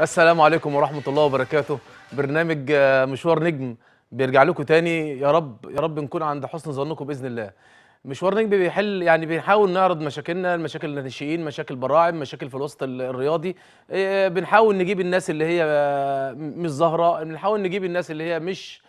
السلام عليكم ورحمة الله وبركاته برنامج آه، مشوار نجم بيرجع لكم تاني يا رب يا رب نكون عند حسن ظنكم بإذن الله مشوار نجم بيحل يعني بنحاول نعرض مشاكلنا مشاكل الناشئين مشاكل براعم مشاكل في الوسط الرياضي آه، بنحاول نجيب الناس اللي هي آه، مش ظاهرة بنحاول نجيب الناس اللي هي مش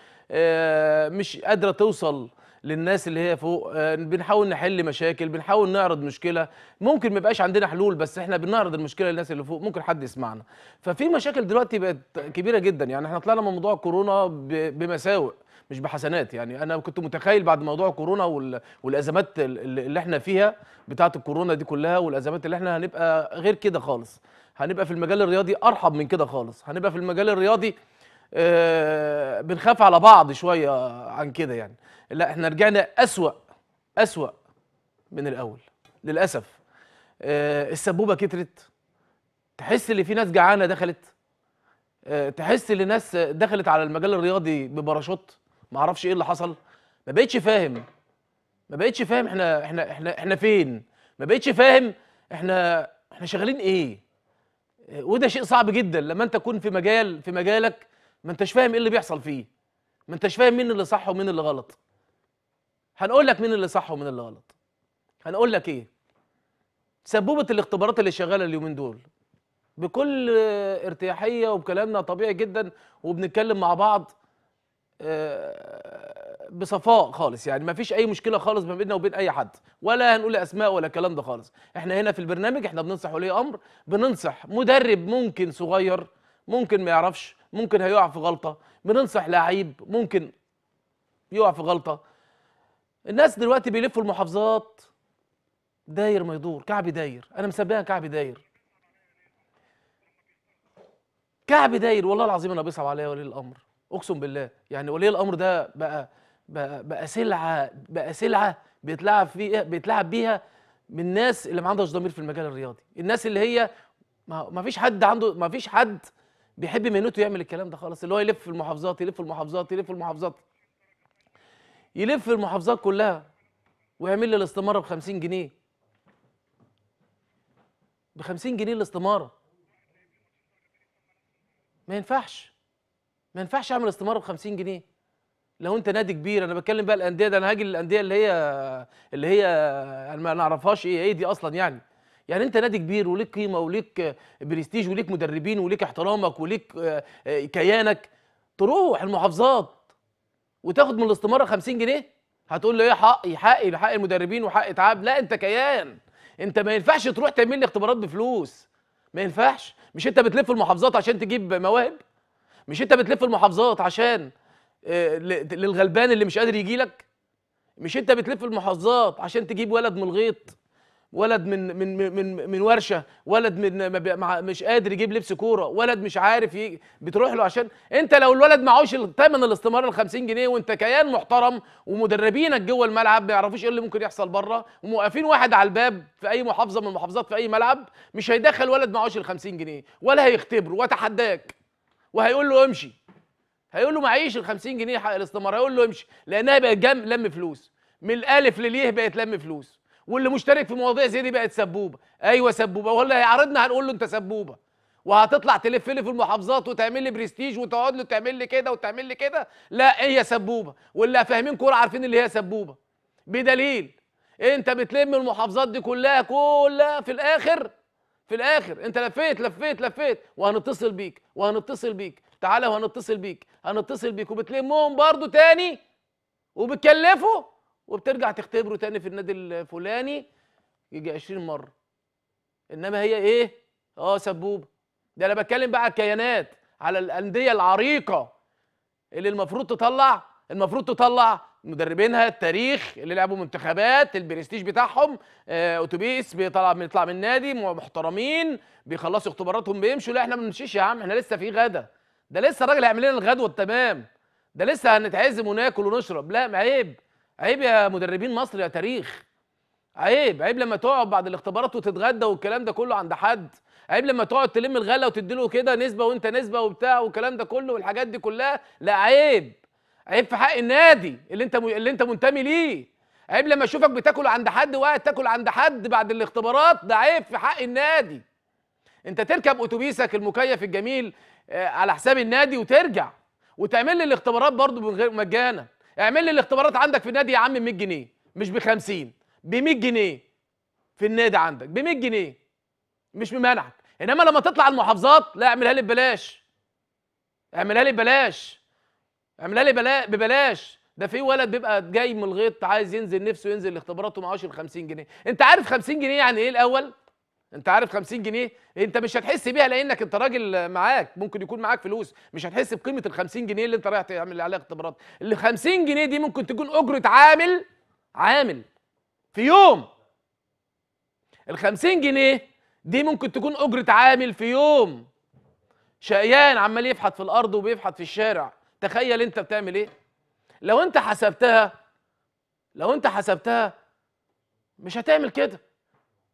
مش قادرة توصل للناس اللي هي فوق آه، بنحاول نحل مشاكل بنحاول نعرض مشكله ممكن ما يبقاش عندنا حلول بس احنا بنعرض المشكله للناس اللي فوق ممكن حد يسمعنا ففي مشاكل دلوقتي بقت كبيره جدا يعني احنا طلعنا من موضوع كورونا بمساوئ مش بحسنات يعني انا كنت متخيل بعد موضوع كورونا وال... والازمات اللي احنا فيها بتاعه الكورونا دي كلها والازمات اللي احنا هنبقى غير كده خالص هنبقى في المجال الرياضي ارحب من كده خالص هنبقى في المجال الرياضي آه، بنخاف على بعض شويه عن كده يعني لا احنا رجعنا اسوا اسوا من الاول للاسف آه، السبوبه كترت تحس ان في ناس جعانه دخلت آه، تحس ان ناس دخلت على المجال الرياضي بباراشوت ما عرفش ايه اللي حصل ما بقتش فاهم ما بقتش فاهم احنا احنا احنا احنا فين ما بقتش فاهم احنا احنا شغالين ايه وده شيء صعب جدا لما انت تكون في مجال في مجالك ما انتش فاهم ايه اللي بيحصل فيه ما انتش فاهم مين اللي صح ومين اللي غلط هنقول لك مين اللي صح ومين اللي غلط هنقول لك ايه سبوبه الاختبارات اللي شغاله اليومين دول بكل ارتياحيه وبكلامنا طبيعي جدا وبنتكلم مع بعض آه، بصفاء خالص يعني ما فيش اي مشكله خالص ما بيننا وبين اي حد ولا هنقول اسماء ولا الكلام ده خالص احنا هنا في البرنامج احنا بننصح ولي امر بننصح مدرب ممكن صغير ممكن ما يعرفش ممكن هيقع في غلطه بننصح لعيب ممكن يقع في غلطه الناس دلوقتي بيلفوا المحافظات داير ما يدور كعبي داير انا مسميها كعبي داير كعبي داير والله العظيم انا بيصعب عليا ولي الامر اقسم بالله يعني ولي الامر ده بقى بقى, بقى سلعه بقى سلعه بيتلعب فيها بيتلعب بيها من الناس اللي ما عندهاش ضمير في المجال الرياضي الناس اللي هي ما فيش حد عنده ما فيش حد بيحب مينوتو يعمل الكلام ده خالص اللي هو يلف في المحافظات يلف في المحافظات يلف في المحافظات يلف في المحافظات كلها ويعمل لي الاستماره ب 50 جنيه ب 50 جنيه الاستماره ما ينفعش ما ينفعش اعمل استماره ب 50 جنيه لو انت نادي كبير انا بتكلم بقى الانديه ده انا هاجي للانديه اللي هي اللي هي انا ما نعرفهاش ايه ايه دي اصلا يعني يعني انت نادي كبير وليك قيمه وليك برستيج وليك مدربين وليك احترامك وليك آه، كيانك تروح المحافظات وتاخد من الاستماره 50 جنيه هتقول له ايه حقي حقي حق المدربين وحق تعب لا انت كيان انت ما ينفعش تروح تعمل لي اختبارات بفلوس ما ينفعش مش انت بتلف المحافظات عشان تجيب مواهب مش انت بتلف المحافظات عشان آه، للغلبان اللي مش قادر يجي لك مش انت بتلف المحافظات عشان تجيب ولد من الغيط ولد من من من من ورشه ولد من مش قادر يجيب لبس كوره ولد مش عارف يجي بتروح له عشان انت لو الولد معهوش ثمن الاستمرار ال 50 جنيه وانت كيان محترم ومدربينك جوه الملعب ما يعرفوش ايه اللي ممكن يحصل بره وموقفين واحد على الباب في اي محافظه من المحافظات في اي ملعب مش هيدخل ولد معهوش ال 50 جنيه ولا هيختبره واتحداك وهيقول له امشي هيقول له معيش ال 50 جنيه حق الاستمرار هيقول له امشي لانها بقت لم فلوس من الالف لليه بقت لم فلوس واللي مشترك في مواضيع زي دي بقت سبوبه ايوه سبوبه واللي هيعارضنا هنقول له انت سبوبه وهتطلع تلف لي في المحافظات وتعمل لي برستيج وتقعد له تعمل لي كده وتعمل لي كده لا هي سبوبه واللي فاهمين كوره عارفين اللي هي سبوبه بدليل انت بتلم المحافظات دي كلها كلها في الاخر في الاخر انت لفيت لفيت لفيت وهنتصل بيك وهنتصل بيك تعالى وهنتصل بيك هنتصل بيك وبتلمهم برضو تاني وبتكلفه وبترجع تختبره تاني في النادي الفلاني يجي 20 مره انما هي ايه اه سبوبه ده انا بتكلم بقى على الكيانات على الانديه العريقه اللي المفروض تطلع المفروض تطلع مدربينها التاريخ اللي لعبوا منتخبات البرستيج بتاعهم آه، اتوبيس بيطلع بيطلع من النادي محترمين بيخلصوا اختباراتهم بيمشوا لا احنا ما بنمشيش يا عم احنا لسه في غدا ده لسه الراجل هيعمل لنا الغدوه التمام ده لسه هنتعزم وناكل ونشرب لا معيب عيب يا مدربين مصر يا تاريخ عيب عيب لما تقعد بعد الاختبارات وتتغدى والكلام ده كله عند حد عيب لما تقعد تلم الغله وتديله كده نسبه وانت نسبه وبتاع والكلام ده كله والحاجات دي كلها لا عيب عيب في حق النادي اللي انت م... اللي انت منتمي ليه عيب لما اشوفك بتاكل عند حد وقاعد تاكل عند حد بعد الاختبارات ده عيب في حق النادي انت تركب اتوبيسك المكيف الجميل آه، على حساب النادي وترجع وتعمل لي الاختبارات برضه من غير مجانا اعمل لي الاختبارات عندك في النادي يا عم ب 100 جنيه مش ب 50 ب 100 جنيه في النادي عندك ب 100 جنيه مش بمنعك انما لما تطلع المحافظات لا اعملها لي ببلاش اعملها لي ببلاش اعملها لي بلا... ببلاش ده في ولد بيبقى جاي من الغيط عايز ينزل نفسه ينزل الاختبارات ومعهوش ال 50 جنيه انت عارف 50 جنيه يعني ايه الاول انت عارف 50 جنيه انت مش هتحس بيها لانك انت راجل معاك ممكن يكون معاك فلوس مش هتحس بقيمه ال 50 جنيه اللي انت رايح تعمل عليها اختبارات ال 50 جنيه دي ممكن تكون اجره عامل عامل في يوم ال 50 جنيه دي ممكن تكون اجره عامل في يوم شقيان عمال يفحت في الارض وبيفحت في الشارع تخيل انت بتعمل ايه لو انت حسبتها لو انت حسبتها مش هتعمل كده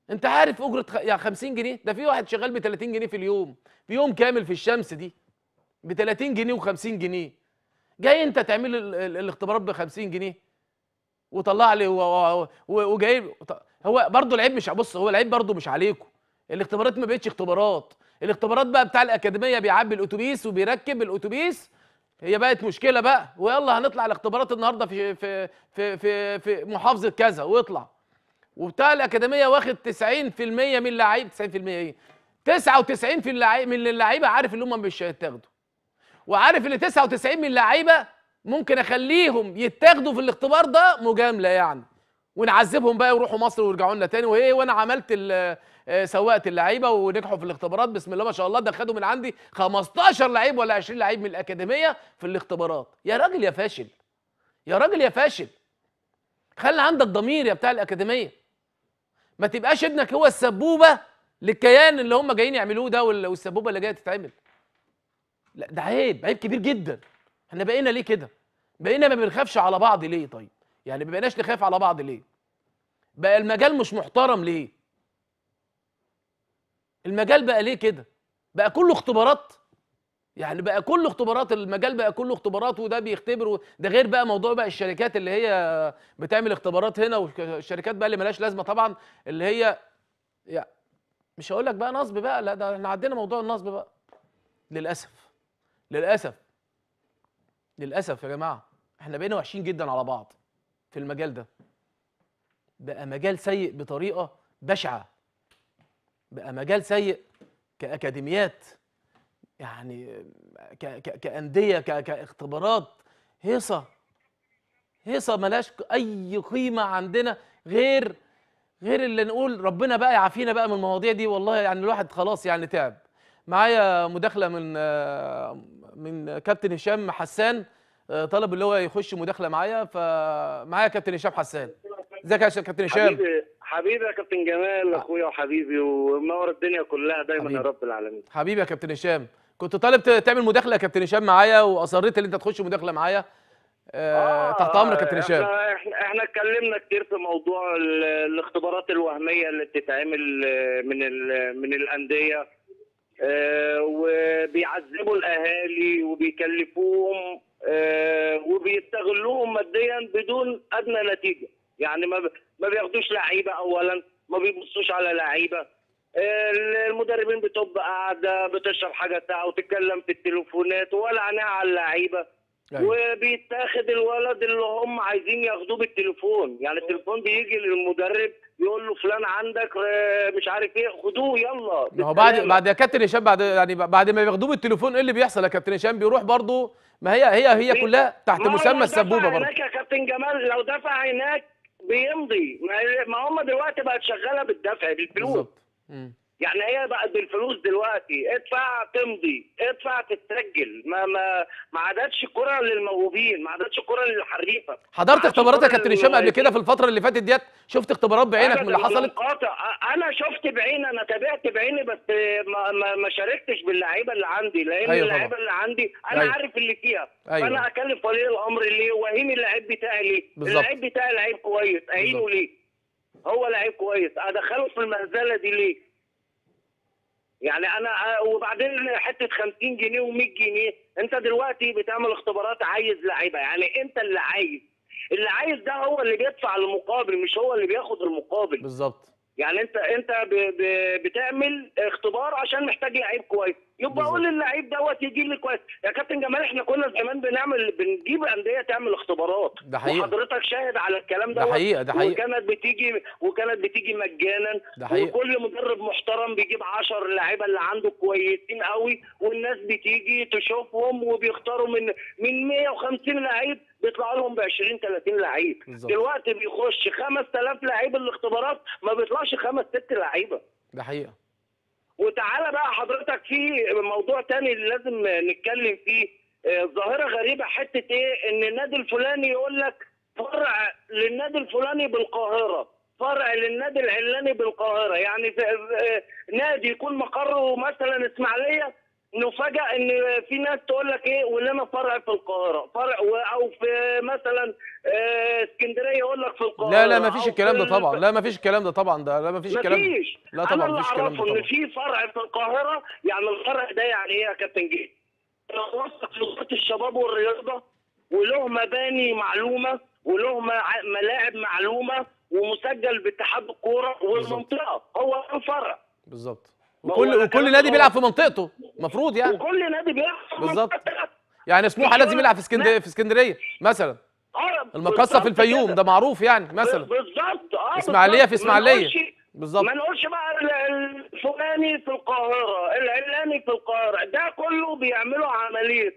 انت عارف اجره خ... يعني 50 جنيه ده في واحد شغال ب 30 جنيه في اليوم في يوم كامل في الشمس دي ب 30 جنيه و50 جنيه جاي انت تعمل ال... ال... الاختبارات ب 50 جنيه وطلع لي و... و... هو برضه العيب مش بص هو العيب برضه مش عليكم الاختبارات ما بقتش اختبارات الاختبارات بقى بتاع الاكاديميه بيعبي الاتوبيس وبيركب الاتوبيس هي بقت مشكله بقى ويلا هنطلع الاختبارات النهارده في في في في, في محافظه كذا واطلع وبتاع الاكاديميه واخد 90% من اللعيب 90% ايه 99 في اللعيب من اللعيبه عارف اللي هم مش هيتاخدوا وعارف ان 99 من اللعيبه ممكن اخليهم يتاخدوا في الاختبار ده مجامله يعني ونعذبهم بقى يروحوا مصر ويرجعوا لنا تاني وايه وانا عملت آه، سوقت اللعيبه ونجحوا في الاختبارات بسم الله ما شاء الله ده خدوا من عندي 15 لعيب ولا 20 لعيب من الاكاديميه في الاختبارات يا راجل يا فاشل يا راجل يا فاشل خلي عندك ضمير يا بتاع الاكاديميه ما تبقاش ابنك هو السبوبه للكيان اللي هم جايين يعملوه ده والسبوبه اللي جايه تتعمل لا ده عيب عيب كبير جدا احنا بقينا ليه كده بقينا ما بنخافش على بعض ليه طيب يعني ما بقيناش نخاف على بعض ليه بقى المجال مش محترم ليه المجال بقى ليه كده بقى كله اختبارات يعني بقى كل اختبارات المجال بقى كله اختبارات وده بيختبر ده غير بقى موضوع بقى الشركات اللي هي بتعمل اختبارات هنا والشركات بقى اللي ملاش لازمه طبعا اللي هي يعني مش هقول لك بقى نصب بقى لا ده احنا عدينا موضوع النصب بقى للاسف للاسف للاسف يا جماعه احنا بقينا وحشين جدا على بعض في المجال ده بقى مجال سيء بطريقه بشعه بقى مجال سيء كاكاديميات يعني كأندية كاختبارات هيصة هيصة ملاش أي قيمة عندنا غير غير اللي نقول ربنا بقى يعافينا بقى من المواضيع دي والله يعني الواحد خلاص يعني تعب معايا مداخلة من من كابتن هشام حسان طلب اللي هو يخش مداخلة معايا فمعايا كابتن هشام حسان ازيك يا كابتن هشام حبيبي حبيبي يا كابتن جمال اخويا وحبيبي ومنور الدنيا كلها دايما يا رب العالمين حبيبي يا كابتن هشام كنت طالب تعمل مداخله يا كابتن هشام معايا واصريت ان انت تخش مداخله معايا آه تحت امرك يا كابتن هشام آه، احنا احنا اتكلمنا كتير في موضوع الاختبارات الوهميه اللي بتتعمل آه، من من الانديه آه وبيعذبوا الاهالي وبيكلفوهم آه وبيستغلوهم ماديا بدون ادنى نتيجه يعني ما بياخدوش لعيبه اولا ما بيبصوش على لعيبه المدربين بتبقى قاعده بتشرب حاجه ساعه وتتكلم في التليفونات ولا عناء على اللعيبه أيوة. وبيتاخد الولد اللي هم عايزين ياخدوه بالتليفون يعني أيوة. التليفون بيجي للمدرب يقول له فلان عندك آه، مش عارف ايه خدوه يلا ما هو بعد بعد يا كابتن هشام بعد يعني بعد ما بياخدوه بالتليفون ايه اللي بيحصل يا كابتن هشام بيروح برضه ما هي هي هي كلها تحت مسمى السبوبه برضه هناك يا كابتن جمال لو دفع هناك بيمضي ما هم دلوقتي بقت شغاله بالدفع بالفلوس بالظبط يعني هي بقت بالفلوس دلوقتي ادفع تمضي ادفع تتسجل ما ما ما عادتش كره للموهوبين ما عادتش كره للحريفه حضرت اختبارات يا كابتن هشام قبل كده في الفتره اللي فاتت ديت شفت اختبارات بعينك من اللي حصلت قاطع. انا شفت بعيني انا تابعت بعيني بس ما ما, ما شاركتش باللعيبه اللي عندي لان أيوة اللعيبه اللي عندي انا أيوة. عارف اللي فيها أيوة. فانا اكلم ولي الامر ليه واهين اللعيب بتاعي ليه اللعيب بتاعي لعيب كويس اهينه ليه هو لعيب كويس ادخله في المهزله دي ليه؟ يعني انا وبعدين حته 50 جنيه و100 جنيه انت دلوقتي بتعمل اختبارات عايز لعيبه يعني انت اللي عايز اللي عايز ده هو اللي بيدفع المقابل مش هو اللي بياخد المقابل بالظبط يعني انت انت بتعمل اختبار عشان محتاج لعيب كويس يبقى اقول للعيب دوت يجي لي كويس يا كابتن جمال احنا كنا زمان بنعمل بنجيب انديه تعمل اختبارات ده حقيقة. وحضرتك شاهد على الكلام ده حقيقه ده حقيقه وكانت بتيجي وكانت بتيجي مجانا ده حقيقة. وكل مدرب محترم بيجيب 10 لعيبه اللي عنده كويسين قوي والناس بتيجي تشوفهم وبيختاروا من من 150 لعيب بيطلع لهم ب 20 30 لعيب دلوقتي بيخش 5000 لعيب الاختبارات ما بيطلعش 5 6 لعيبه ده حقيقه وتعالى بقى حضرتك في موضوع تاني لازم نتكلم فيه آه، ظاهره غريبه حته ايه ان النادي الفلاني يقول لك فرع للنادي الفلاني بالقاهره فرع للنادي العلاني بالقاهره يعني آه، نادي يكون مقره مثلا اسماعيليه نفاجئ ان في ناس تقول لك ايه ولنا فرع في القاهره فرع او في مثلا آه، اسكندريه يقول لك في القاهره لا لا ما فيش الكلام ده طبعا لا ما فيش الكلام ده طبعا ده لا ما فيش الكلام ده لا طبعا ما فيش الكلام ده طبعا ان في فرع في القاهره يعني الفرع ده يعني ايه يا كابتن جيد وثق في وزاره الشباب والرياضه وله مباني معلومه وله ملاعب معلومه ومسجل باتحاد الكوره والمنطقه هو فرع بالظبط وكل وكل نادي بيلعب في منطقته المفروض يعني وكل نادي بيحصل بالظبط يعني سموحه لازم يلعب في اسكندريه في اسكندريه مثلا آه، المقصه في الفيوم ده معروف يعني مثلا بالظبط اه اسماعيليه في اسماعيليه بالظبط ما نقولش بقى الفلاني في القاهره العلاني في القاهره ده كله بيعملوا عمليه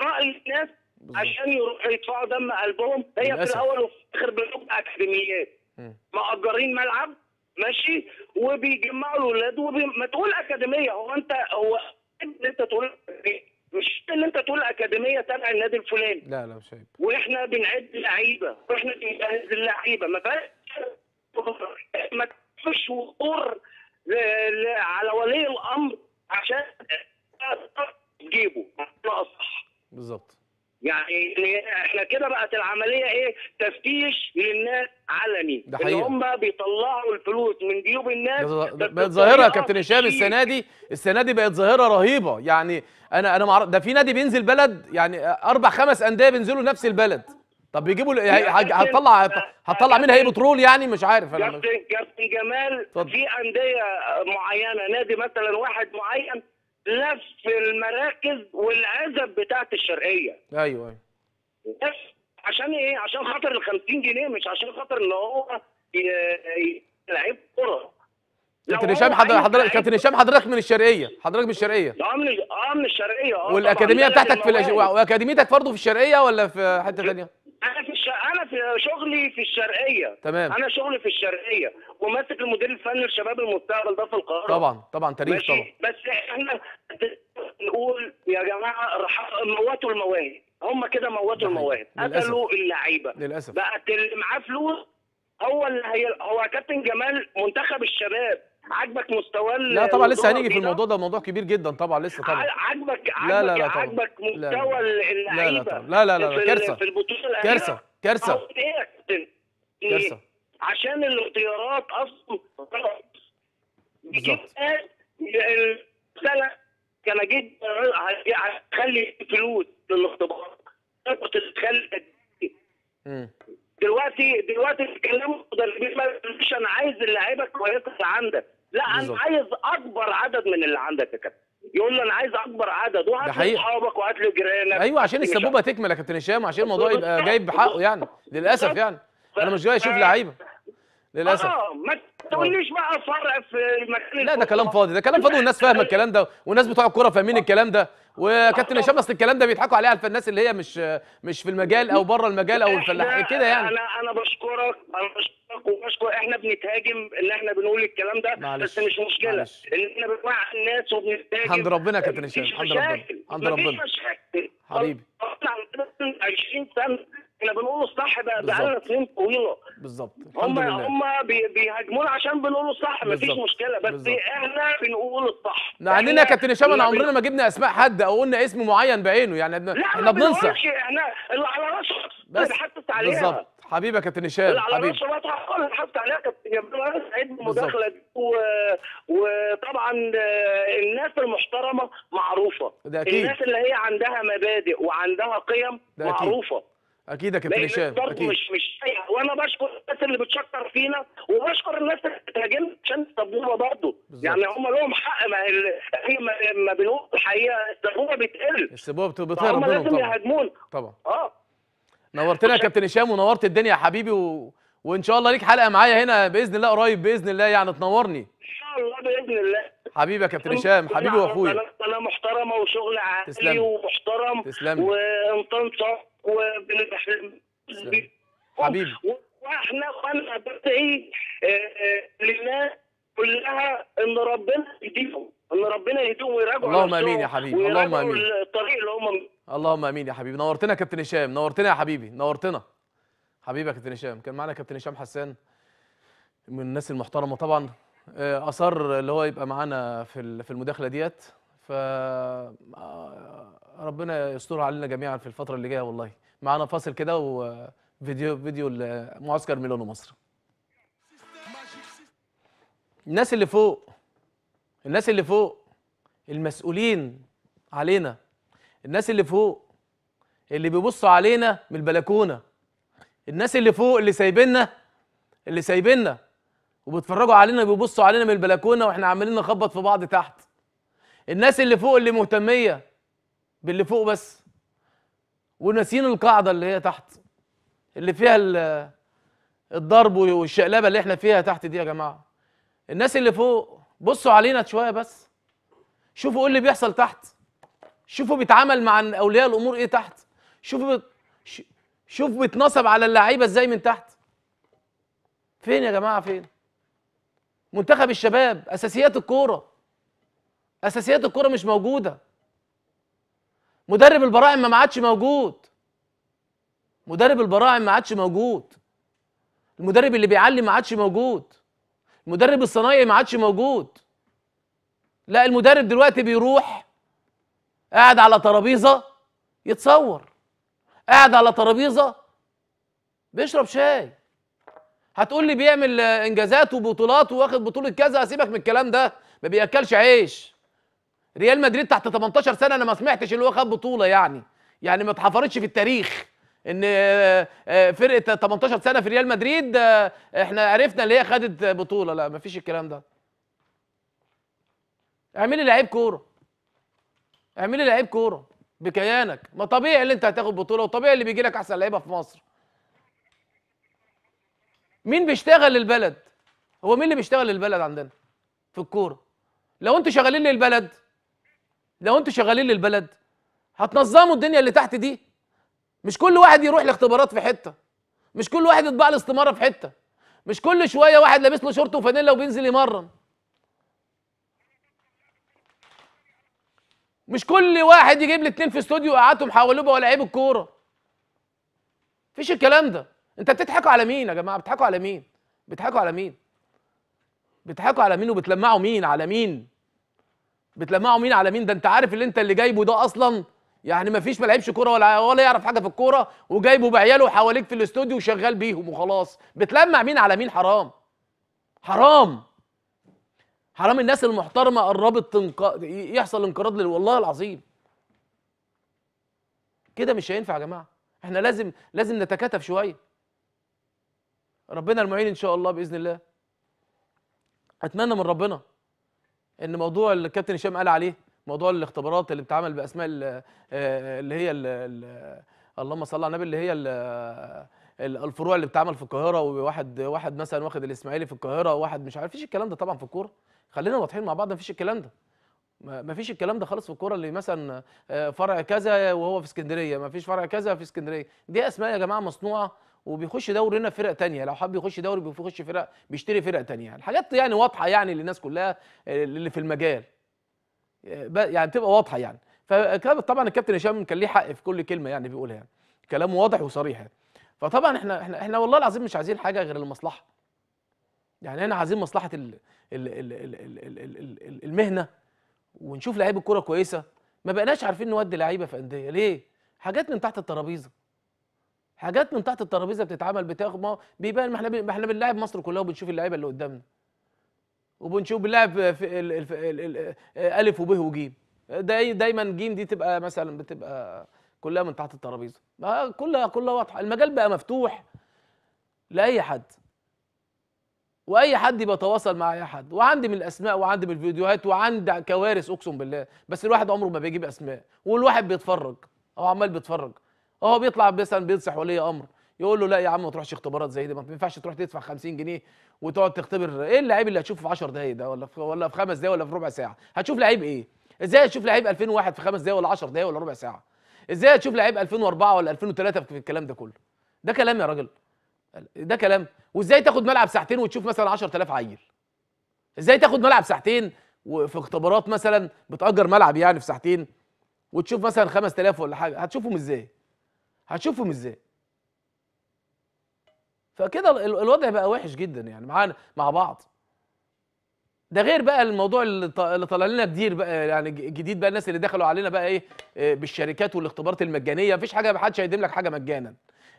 راي الناس عشان يروحوا يدفعوا دم قلبهم هي في الاول وفي الاخر بنوك اكاديميات مأجرين ملعب ماشي وبيجمعوا الاولاد وبي... ما تقول اكاديميه هو انت هو اللي انت تقول مش اللي انت تقول اكاديميه تابع النادي الفلاني لا لا مش عيب واحنا بنعد لعيبه واحنا بنجهز اللعيبه ما ما تفش وقور على ولي الامر عشان تجيبه بالظبط يعني احنا كده بقت العمليه ايه تفتيش للناس علني ده حقيقة. اللي هم بيطلعوا الفلوس من جيوب الناس بقت ظاهره يا كابتن هشام السنه دي السنه دي بقت ظاهره رهيبه يعني انا انا معرف ده في نادي بينزل بلد يعني اربع خمس انديه بينزلوا نفس البلد طب بيجيبوا هتطلع هتطلع منها ايه بترول يعني مش عارف انا كابتن جمال في انديه معينه نادي مثلا واحد معين لف المراكز والعزب بتاعت الشرقيه ايوه لف أيوة. عشان ايه عشان خاطر ال 50 جنيه مش عشان خاطر ان هو لعيب كره كابتن هشام حضرتك كابتن هشام حضرتك من الشرقيه حضرتك من الشرقيه اه من اه من الشرقيه اه والاكاديميه بتاعتك في واكاديميتك برضه في الشرقيه ولا في حته ثانيه في شغلي في الشرقيه تمام انا شغلي في الشرقيه وماسك المدير الفني لشباب المستقبل ده في القاهره طبعا طبعا تاريخ طبعا بس احنا نقول يا جماعه موتوا المواهب هم كده موتوا المواهب قتلوا اللعيبه للاسف بقت اللي معاه فلوس هو اللي هي هو كابتن جمال منتخب الشباب عجبك مستوى لا طبعا لسه هنيجي في الموضوع ده موضوع كبير جدا طبعا لسه طبعا عجبك لا لا لا عجبك مستوى اللعيبه لا لا لا, لا, كارثه في البطوله الاخيره كارثه كارثه إيه؟ إيه؟ كارثه عشان الاختيارات اصلا بالظبط آه، كان اجيب هتخلي فلوس للاختبارات الاختبارات تخلي دلوقتي دلوقتي بيتكلموا مدربين مش انا عايز اللعيبه الكويسه اللي عندك لا انا عايز اكبر عدد من اللي عندك يا كابتن يقول له انا عايز اكبر عدد وهات لي اصحابك وهات لي جيرانك ايوه عشان السبوبه تكمل يا كابتن هشام عشان الموضوع يبقى جايب حقه يعني للاسف يعني انا مش جاي اشوف لعيبه للاسف اه ما تقوليش بقى فرع في المكان لا ده كلام فاضي ده كلام فاضي والناس فاهمه طيب. الكلام ده والناس بتوع الكوره فاهمين طيب. الكلام ده وكابتن هشام اصل الكلام ده بيضحكوا عليه على الناس اللي هي مش مش في المجال او بره المجال او الفلاحين كده يعني انا انا بشكرك انا بشكرك وبشكر احنا بنتهاجم ان احنا بنقول الكلام ده معلش. بس مش مشكله ان احنا بنوعي الناس وبنتهاجم الحمد ربنا يا كابتن هشام الحمد ربنا الحمد ربنا حبيبي سنه احنا بنقول الصح بقى بقالنا سنين طويله بالظبط هم هم بيهاجمونا عشان بنقول الصح مفيش مشكله بس بالزبط. احنا بنقول الصح عننا يا كابتن هشام انا عمرنا ما جبنا اسماء حد او قلنا اسم معين بعينه يعني احنا بننصح ما بنقولش احنا اللي على راسه بنحسس عليها بالظبط حبيبي يا كابتن هشام حبيبي على راسه بقى حط عليها كابتن جمال سعيد بالمداخله دي وطبعا الناس المحترمه معروفه ده أكيد. الناس اللي هي عندها مبادئ وعندها قيم معروفه اكيد يا كابتن هشام اكيد مش مش وانا بشكر الناس اللي بتشكر فينا وبشكر الناس اللي بتهاجمنا عشان السبوبه برضه يعني هم لهم حق ما هي ما بنقول الحقيقه السبوبه بتقل السبوبه بتقل هم لازم يهاجمون طبعا اه نورتنا يا كابتن هشام ونورت الدنيا يا حبيبي و... وان شاء الله ليك حلقه معايا هنا باذن الله قريب باذن الله يعني تنورني ان شاء الله باذن الله حبيبي يا كابتن هشام حبيبي واخويا انا محترمه وشغل عالي ومحترم تسلم وانطنطه حبيبي واحنا وانا بدعي آه، آه، لله كلها ان ربنا يهديهم ان ربنا يهديهم ويراجعوا اللهم امين يا حبيبي اللهم امين الطريق اللي هم اللهم امين يا حبيبي نورتنا يا كابتن هشام نورتنا يا حبيبي نورتنا حبيبي يا كابتن هشام كان معانا كابتن هشام حسان من الناس المحترمه طبعا آه، اصر اللي هو يبقى معانا في في المداخله ديت ف ربنا يسترها علينا جميعا في الفتره اللي جايه والله معانا فاصل كده وفيديو فيديو معسكر ميلانو مصر الناس اللي فوق الناس اللي فوق المسؤولين علينا الناس اللي فوق اللي بيبصوا علينا من البلكونه الناس اللي فوق اللي سايبيننا اللي سايبيننا وبيتفرجوا علينا بيبصوا علينا من البلكونه واحنا عمالين نخبط في بعض تحت الناس اللي فوق اللي مهتميه باللي فوق بس وناسيين القاعده اللي هي تحت اللي فيها الضرب والشقلبه اللي احنا فيها تحت دي يا جماعه الناس اللي فوق بصوا علينا شويه بس شوفوا ايه اللي بيحصل تحت شوفوا بيتعامل مع اولياء الامور ايه تحت شوفوا بت... شوف بيتنصب على اللعيبه ازاي من تحت فين يا جماعه فين منتخب الشباب اساسيات الكوره اساسيات الكوره مش موجوده مدرب البراعم ما عادش موجود مدرب البراعم ما عادش موجود المدرب اللي بيعلم ما عادش موجود المدرب الصنايعي ما عادش موجود لا المدرب دلوقتي بيروح قاعد على ترابيزه يتصور قاعد على ترابيزه بيشرب شاي هتقول لي بيعمل انجازات وبطولات واخد بطوله كذا اسيبك من الكلام ده ما بياكلش عيش ريال مدريد تحت 18 سنه انا ما سمعتش اللي هو خد بطوله يعني يعني ما اتحفرتش في التاريخ ان آه، آه، فرقه 18 سنه في ريال مدريد آه، احنا عرفنا اللي هي خدت بطوله لا ما فيش الكلام ده اعملي لعيب كوره اعملي لعيب كوره بكيانك ما طبيعي اللي انت هتاخد بطوله وطبيعي اللي بيجي لك احسن لعيبه في مصر مين بيشتغل للبلد هو مين اللي بيشتغل للبلد عندنا في الكوره لو انتوا شغالين للبلد لو انتوا شغالين للبلد هتنظموا الدنيا اللي تحت دي مش كل واحد يروح لاختبارات في حته مش كل واحد يطبع له استماره في حته مش كل شويه واحد لابس له شورت وفانيلا وبينزل يمرن مش كل واحد يجيب لي في استوديو وقعدتهم حولوه بقى لعيب الكوره مفيش الكلام ده انت بتضحكوا على مين يا جماعه بتضحكوا على مين بتضحكوا على مين بتضحكوا على مين وبتلمعوا مين على مين بتلمعوا مين على مين ده انت عارف اللي انت اللي جايبه ده اصلا يعني ما فيش ما لعبش كوره ولا ولا يعرف حاجه في الكوره وجايبه بعياله حواليك في الاستوديو وشغال بيهم وخلاص بتلمع مين على مين حرام حرام حرام الناس المحترمه قربت تنق... يحصل انقراض لل... والله العظيم كده مش هينفع يا جماعه احنا لازم لازم نتكاتف شويه ربنا المعين ان شاء الله باذن الله اتمنى من ربنا ان موضوع الكابتن هشام قال عليه موضوع الاختبارات اللي بتعمل باسماء آه، اللي هي اللي اللهم صل على النبي اللي هي الفروع اللي بتعمل في القاهره وواحد واحد مثلا واخد الاسماعيلي في القاهره وواحد مش عارف فيش الكلام ده طبعا في الكوره خلينا واضحين مع بعض مفيش الكلام ده مفيش الكلام ده خالص في الكوره اللي مثلا آه، فرع كذا وهو في اسكندريه مفيش فرع كذا في اسكندريه دي اسماء يا جماعه مصنوعه وبيخش دوري هنا فرق تانية لو حب يخش دوري بيخش فرق بيشتري فرق تانية يعني. الحاجات يعني واضحه يعني للناس كلها آه، اللي في المجال آه، يعني بتبقى واضحه يعني فطبعا الكابتن هشام كان ليه حق في كل كلمه يعني بيقولها يعني كلامه واضح وصريح يعني فطبعا احنا احنا احنا والله العظيم مش عايزين حاجه غير المصلحه يعني احنا عايزين مصلحه الـ الـ الـ ال ال ال ال المهنه ونشوف لعيب الكوره كويسه ما بقناش عارفين نودي لعيبه في انديه ليه حاجات من تحت الترابيزه حاجات من تحت الترابيزه بتتعمل بتغمى بيبان ما احنا ما احنا بنلاعب مصر كلها وبنشوف اللعيبه اللي قدامنا وبنشوف بنلاعب آه، الف وب وج داي دايما ج دي تبقى مثلا بتبقى كلها من تحت الترابيزه كلها كلها واضحه المجال بقى مفتوح لاي حد واي حد يبقى مع اي حد وعندي من الاسماء وعندي من الفيديوهات وعندي كوارث اقسم بالله بس الواحد عمره ما بيجيب اسماء والواحد بيتفرج هو عمال بيتفرج هو بيطلع مثلا بينصح ولي امر يقول له لا يا عم ما تروحش اختبارات زي دي ما ينفعش تروح تدفع 50 جنيه وتقعد تختبر ايه اللعيب اللي هتشوفه في 10 دقايق ده ولا ولا في خمس دقايق ولا في ربع ساعه هتشوف لعيب ايه ازاي هتشوف لعيب 2001 في خمس دقايق ولا 10 دقايق ولا ربع ساعه ازاي هتشوف لعيب 2004 ولا 2003 في الكلام ده كله ده كلام يا راجل ده كلام وازاي تاخد ملعب ساعتين وتشوف مثلا 10000 عيل ازاي تاخد ملعب ساعتين وفي اختبارات مثلا بتأجر ملعب يعني في ساعتين وتشوف مثلا 5000 ولا حاجه هتشوفهم ازاي هتشوفهم ازاي فكده الوضع بقى وحش جدا يعني معانا مع بعض ده غير بقى الموضوع اللي طلع لنا كتير بقى يعني جديد بقى الناس اللي دخلوا علينا بقى ايه آه، بالشركات والاختبارات المجانيه مفيش حاجه محدش هيقدم لك حاجه مجانا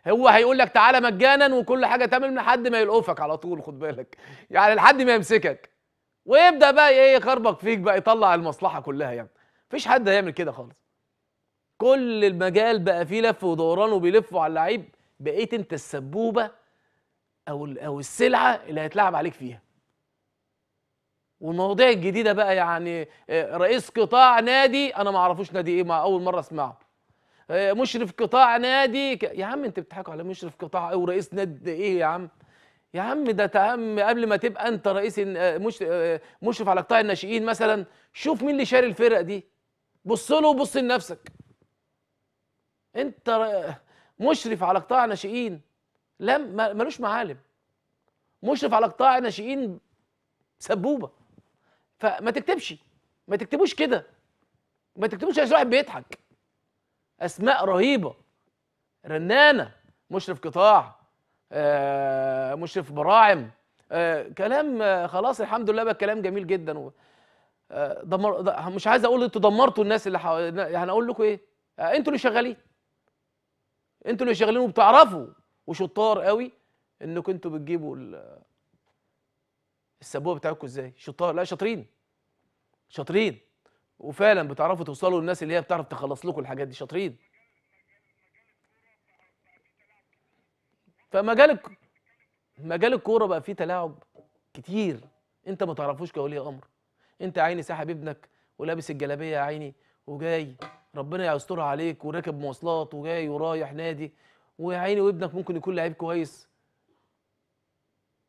هو هيقول لك تعالى مجانا وكل حاجه تمام لحد ما يلقفك على طول خد بالك يعني لحد ما يمسكك ويبدا بقى ايه يخربق فيك بقى يطلع المصلحه كلها يعني مفيش حد هيعمل كده خالص كل المجال بقى فيه لف ودوران وبيلفوا على اللعيب بقيت انت السبوبه او او السلعه اللي هيتلعب عليك فيها والمواضيع الجديده بقى يعني آه، رئيس قطاع نادي انا ما اعرفوش نادي ايه مع اول مره اسمعه آه، مشرف قطاع نادي ك... يا عم انت بتضحكوا على مشرف قطاع او إيه رئيس نادي ايه يا عم يا عم ده تعم قبل ما تبقى انت رئيس آه، مشرف على قطاع الناشئين مثلا شوف مين اللي شاري الفرق دي بص له وبص لنفسك انت مشرف على قطاع ناشئين لم ملوش معالم مشرف على قطاع ناشئين سبوبه فما تكتبش ما تكتبوش كده ما تكتبوش عشان واحد بيضحك اسماء رهيبه رنانه مشرف قطاع آه، مشرف براعم آه، كلام آه، خلاص الحمد لله بقى كلام جميل جدا و دمر مش عايز اقول انتوا دمرتوا الناس اللي حوالينا اقول لكم ايه انتوا اللي شغالين انتوا اللي شغالين وبتعرفوا وشطار قوي انكم انتوا بتجيبوا السبوبه بتاعتكم ازاي شطار لا شاطرين شاطرين وفعلا بتعرفوا توصلوا للناس اللي هي بتعرف تخلص لكم الحاجات دي شاطرين فمجال مجال الكوره بقى فيه تلاعب كتير انت ما تعرفوش كولي امر انت عيني سحب ابنك ولابس الجلابيه يا عيني وجاي ربنا يسترها عليك وراكب مواصلات وجاي ورايح نادي ويا عيني وابنك ممكن يكون لعيب كويس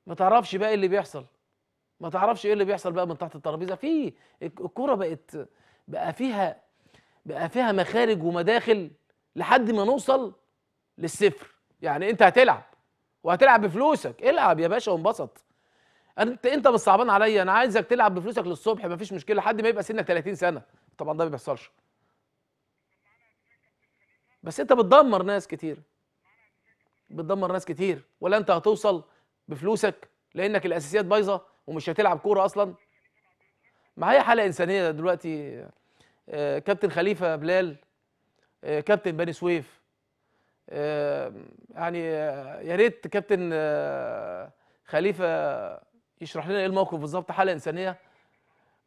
ما تعرفش بقى ايه اللي بيحصل ما تعرفش ايه اللي بيحصل بقى من تحت الترابيزه في الكوره بقت بقى فيها بقى فيها مخارج ومداخل لحد ما نوصل للصفر يعني انت هتلعب وهتلعب بفلوسك العب يا باشا وانبسط انت انت مش صعبان عليا انا عايزك تلعب بفلوسك للصبح مفيش مشكله لحد ما يبقى سنك 30 سنه طبعا ده ما بيحصلش بس انت بتدمر ناس كتير بتدمر ناس كتير ولا انت هتوصل بفلوسك لانك الاساسيات بايظه ومش هتلعب كوره اصلا ما هي حاله انسانيه دلوقتي آه، كابتن خليفه بلال آه، كابتن بني سويف آه، يعني يا ريت كابتن خليفه يشرح لنا ايه الموقف بالظبط حاله انسانيه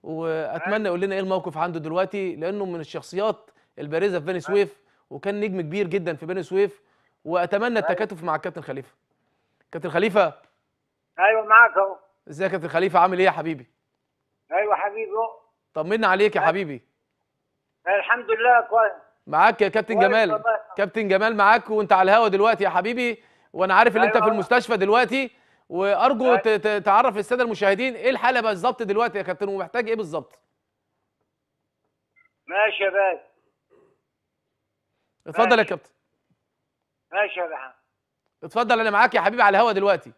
واتمنى يقول لنا ايه الموقف عنده دلوقتي لانه من الشخصيات البارزه في بني سويف وكان نجم كبير جدا في بني سويف واتمنى أيوه. التكاتف مع الكابتن خليفه كابتن خليفه ايوه معاك اهو ازيك يا كابتن خليفه عامل ايه يا حبيبي ايوه حبيبي طمنا عليك يا أيوه. حبيبي الحمد لله كويس معاك يا كابتن جمال كابتن جمال معاك وانت على الهوا دلوقتي يا حبيبي وانا عارف ان أيوة انت في المستشفى دلوقتي وارجو أيوة. تعرف الساده المشاهدين ايه الحاله بالظبط دلوقتي يا كابتن ومحتاج ايه بالظبط ماشي يا باشا اتفضل يا كابتن ماشي يا بحمد اتفضل انا معاك يا حبيبي على الهوا دلوقتي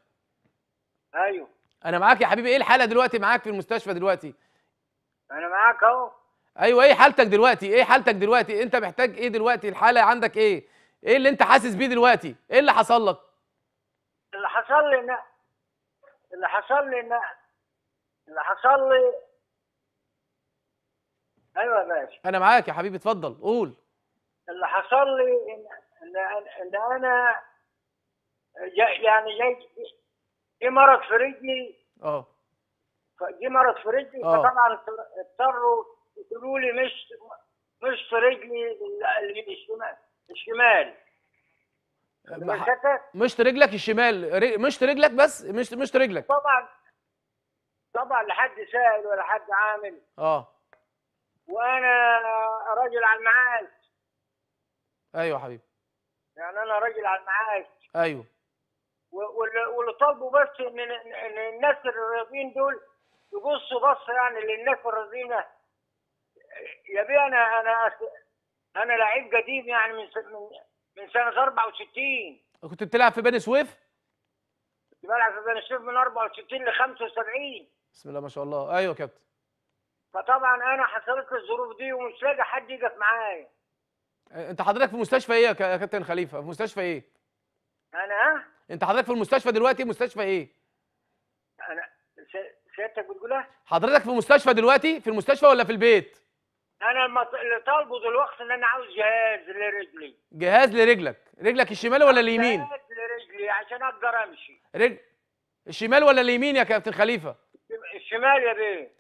ايوه انا معاك يا حبيبي ايه الحاله دلوقتي معاك في المستشفى دلوقتي انا معاك اهو ايوه ايه حالتك دلوقتي ايه حالتك دلوقتي انت محتاج ايه دلوقتي الحاله عندك ايه ايه اللي انت حاسس بيه دلوقتي ايه اللي حصل لك اللي حصل لي إن... اللي حصل لي إن... اللي حصل لي ايوه يا باشا انا معاك يا حبيبي اتفضل قول اللي حصل لي ان ان, إن انا يعني جاي في مرض في رجلي اه جه مرض في رجلي آه. فطبعا اضطروا يقولوا لي مش مش في رجلي الشمال الشمال مش رجلك الشمال مش رجلك بس مش مش رجلك طبعا طبعا لحد سائل ولا حد عامل اه وانا راجل على المعاد ايوه يا حبيبي يعني انا راجل على المعاش ايوه واللي طالبه بس ان ان الناس الراضيين دول يبصوا بص يعني للناس الرياضيين يا بيه انا انا انا لعيب قديم يعني من من سنه 64 كنت بتلعب في بني سويف؟ كنت بلعب في بني سويف من 64 ل 75 بسم الله ما شاء الله ايوه يا كابتن فطبعا انا حصلت لي الظروف دي ومش لاقي حد يقف معايا انت حضرتك في مستشفى ايه يا كابتن خليفه في مستشفى ايه انا انت حضرتك في المستشفى دلوقتي مستشفى ايه انا سيادتك بتقولها حضرتك في مستشفى دلوقتي في المستشفى ولا في البيت انا اللي طالبه دلوقتي ان انا عاوز جهاز لرجلي جهاز لرجلك رجلك الشمال ولا اليمين جهاز لرجلي عشان اقدر امشي رجل الشمال ولا اليمين يا كابتن خليفه الشمال يا بيه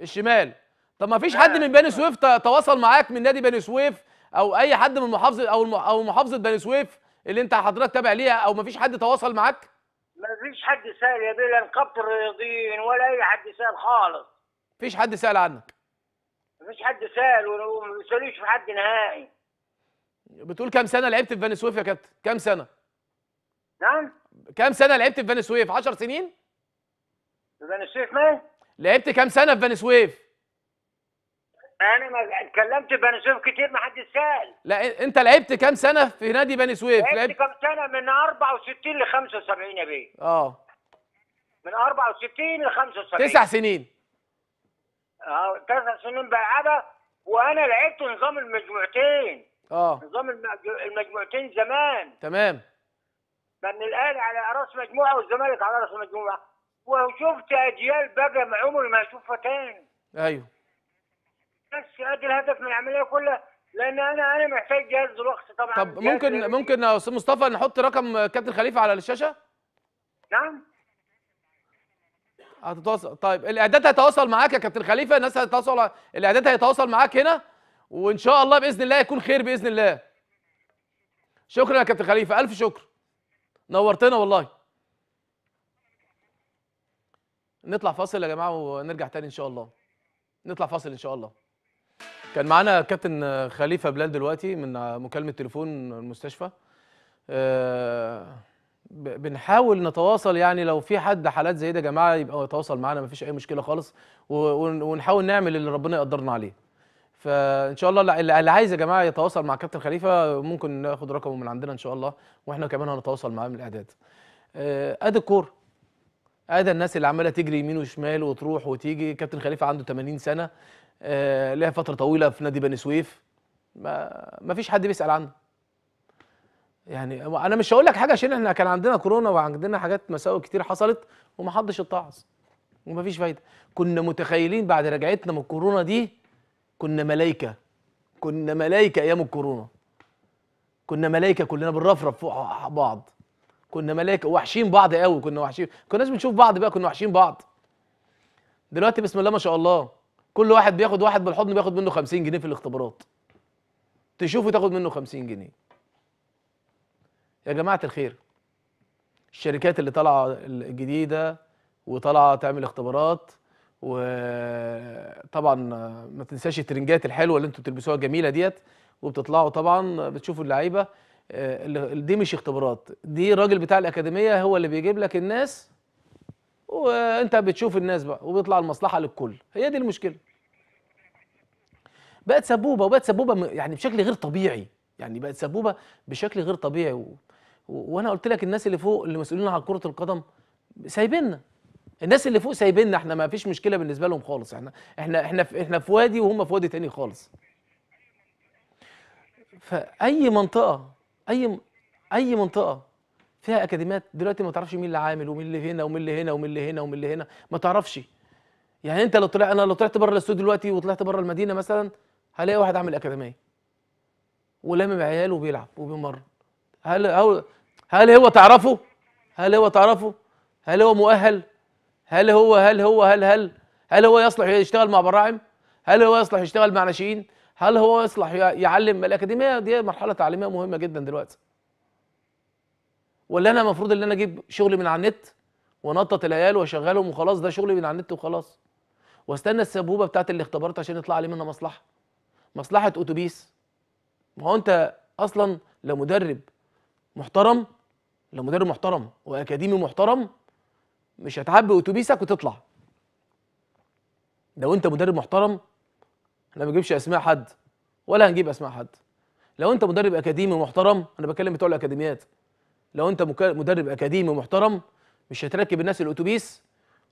الشمال طب ما فيش حد من بني سويف تواصل معاك من نادي بني سويف او اي حد من محافظه او او محافظه بني سويف اللي انت حضرتك تابع ليها او مفيش حد تواصل معاك؟ مفيش حد سال يا بيه لا الرياضيين ولا اي حد سال خالص مفيش حد سال عنك مفيش حد سال وما بيسالوش في حد نهائي بتقول كام سنه لعبت في بني سويف يا كابتن؟ كام سنه؟ نعم كام سنه لعبت في بني سويف؟ 10 سنين؟ في بني سويف ما؟ لعبت كام سنه في بني سويف؟ انا ما اتكلمت بني سويف كتير ما حد سال لا انت لعبت كام سنه في نادي بني سويف لعبت, لعبت كام سنه من 64 ل 75 يا بيه اه من 64 ل 75 تسع سنين اه تسع سنين بلعبها وانا لعبت نظام المجموعتين اه نظام المجموعتين زمان تمام كان الاهلي على راس مجموعه والزمالك على راس مجموعه وشفت اجيال بقى عمري ما اشوفها تاني ايوه بس ادي الهدف من العمليه كلها لان انا انا محتاج جهاز دلوقتي طبعا طب ممكن ممكن يا استاذ مصطفى نحط رقم كابتن خليفه على الشاشه؟ نعم هتتواصل طيب الاعداد هيتواصل معاك يا كابتن خليفه الناس هتتواصل الاعداد هيتواصل معاك هنا وان شاء الله باذن الله يكون خير باذن الله شكرا يا كابتن خليفه الف شكر نورتنا والله نطلع فاصل يا جماعه ونرجع تاني ان شاء الله نطلع فاصل ان شاء الله كان معانا كابتن خليفه بلال دلوقتي من مكالمه تليفون المستشفى آه، بنحاول نتواصل يعني لو في حد حالات زي ده يا جماعه يبقى يتواصل معانا ما فيش اي مشكله خالص ونحاول نعمل اللي ربنا يقدرنا عليه فان شاء الله اللي عايز يا جماعه يتواصل مع كابتن خليفه ممكن ناخد رقمه من عندنا ان شاء الله واحنا كمان هنتواصل معاه من الاعداد آه، ادي الكوره ادي الناس اللي عماله تجري يمين وشمال وتروح وتيجي كابتن خليفه عنده 80 سنه آه لها فتره طويله في نادي بني سويف ما, ما فيش حد بيسال عنه يعني انا مش هقول لك حاجه عشان احنا كان عندنا كورونا وعندنا حاجات مساوئ كتير حصلت ومحدش اتعظ ومفيش فايده كنا متخيلين بعد رجعتنا من الكورونا دي كنا ملايكه كنا ملايكه ايام الكورونا كنا ملايكه كلنا بنرفرف فوق بعض كنا ملائكه وحشين بعض قوي كنا وحشين كناش بنشوف بعض بقى كنا وحشين بعض دلوقتي بسم الله ما شاء الله كل واحد بياخد واحد بالحضن بياخد منه 50 جنيه في الاختبارات تشوفه تاخد منه 50 جنيه يا جماعه الخير الشركات اللي طالعه الجديده وطالعه تعمل اختبارات وطبعا ما تنساش الترنجات الحلوه اللي انتوا بتلبسوها الجميله ديت وبتطلعوا طبعا بتشوفوا اللعيبه آه، دي مش اختبارات دي راجل بتاع الاكاديميه هو اللي بيجيب لك الناس وانت بتشوف الناس بقى وبيطلع المصلحه للكل هي دي المشكله بقت سبوبه وبقت سبوبه يعني بشكل غير طبيعي يعني بقت سبوبه بشكل غير طبيعي و... و... وانا قلت لك الناس اللي فوق اللي مسؤولين عن كره القدم سايبيننا الناس اللي فوق سايبيننا احنا ما فيش مشكله بالنسبه لهم خالص احنا احنا احنا في, احنا في وادي وهم في وادي تاني خالص فاي منطقه اي اي منطقه فيها اكاديميات دلوقتي ما تعرفش مين اللي عامل ومين اللي هنا ومين اللي هنا ومين اللي هنا ومين اللي هنا ما تعرفش يعني انت لو طلع انا لو طلعت بره الاستوديو دلوقتي وطلعت بره المدينه مثلا هلاقي واحد عامل اكاديميه ولامم عياله وبيلعب وبيمرن هل هو هل هو تعرفه؟ هل هو تعرفه؟ هل هو مؤهل؟ هل هو هل هو هل هل هل هو يصلح يشتغل مع براعم؟ هل هو يصلح يشتغل مع ناشئين؟ هل هو يصلح يعلم الاكاديميه دي مرحله تعليميه مهمه جدا دلوقتي ولا انا المفروض ان انا اجيب شغل من على النت ونطط العيال واشغلهم وخلاص ده شغلي من على النت وخلاص واستنى السبوبه بتاعت الاختبارات عشان يطلع لي منها مصلحه مصلحه اتوبيس ما هو انت اصلا لو مدرب محترم لو مدرب محترم واكاديمي محترم مش هتعبي اتوبيسك وتطلع لو انت مدرب محترم احنا ما بنجيبش اسماء حد ولا هنجيب اسماء حد لو انت مدرب اكاديمي محترم انا بكلم بتوع الاكاديميات لو انت مدرب اكاديمي محترم مش هتركب الناس الاتوبيس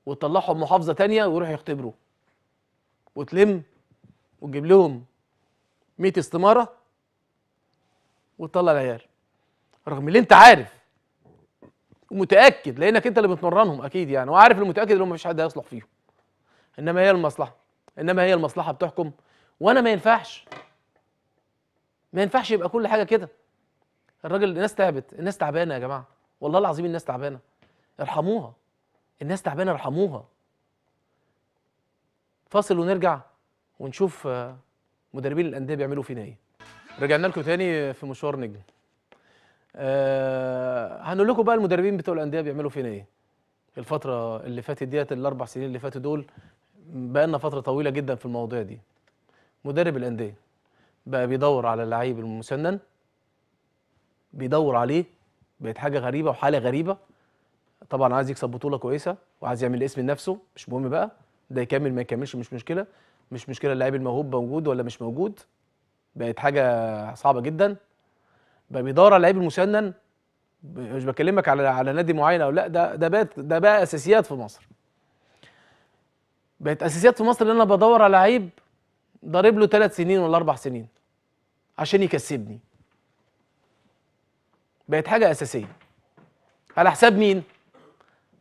وتطلعهم محافظه تانية ويروحوا يختبروا وتلم وتجيب لهم 100 استماره وتطلع العيال رغم اللي انت عارف ومتاكد لانك انت اللي بتمرنهم اكيد يعني وعارف المتاكد ان مفيش حد هيصلح فيهم انما هي المصلحه انما هي المصلحه بتحكم وانا ما ينفعش ما ينفعش يبقى كل حاجه كده الراجل الناس تعبت الناس تعبانه يا جماعه والله العظيم الناس تعبانه ارحموها الناس تعبانه ارحموها فاصل ونرجع ونشوف آه، مدربين الانديه بيعملوا فينا ايه رجعنا لكم تاني في مشوار نجم أه هنقول لكم بقى المدربين بتوع الانديه بيعملوا فينا ايه الفتره اللي فاتت ديت الاربع سنين اللي فاتوا دول بقى لنا فتره طويله جدا في المواضيع دي مدرب الانديه بقى بيدور على اللعيب المسنن بيدور عليه بقت حاجه غريبه وحاله غريبه طبعا عايز يكسب بطوله كويسه وعايز يعمل اسم لنفسه مش مهم بقى ده يكمل ما يكملش مش مشكله مش مشكله اللعيب الموهوب موجود ولا مش موجود بقت حاجه صعبه جدا بقى بيدور على اللعيب المسنن مش بكلمك على على نادي معين او لا ده ده بقى ده بقى اساسيات في مصر بقت اساسيات في مصر ان انا بدور على لعيب ضارب له ثلاث سنين ولا اربع سنين عشان يكسبني بقت حاجه اساسيه على حساب مين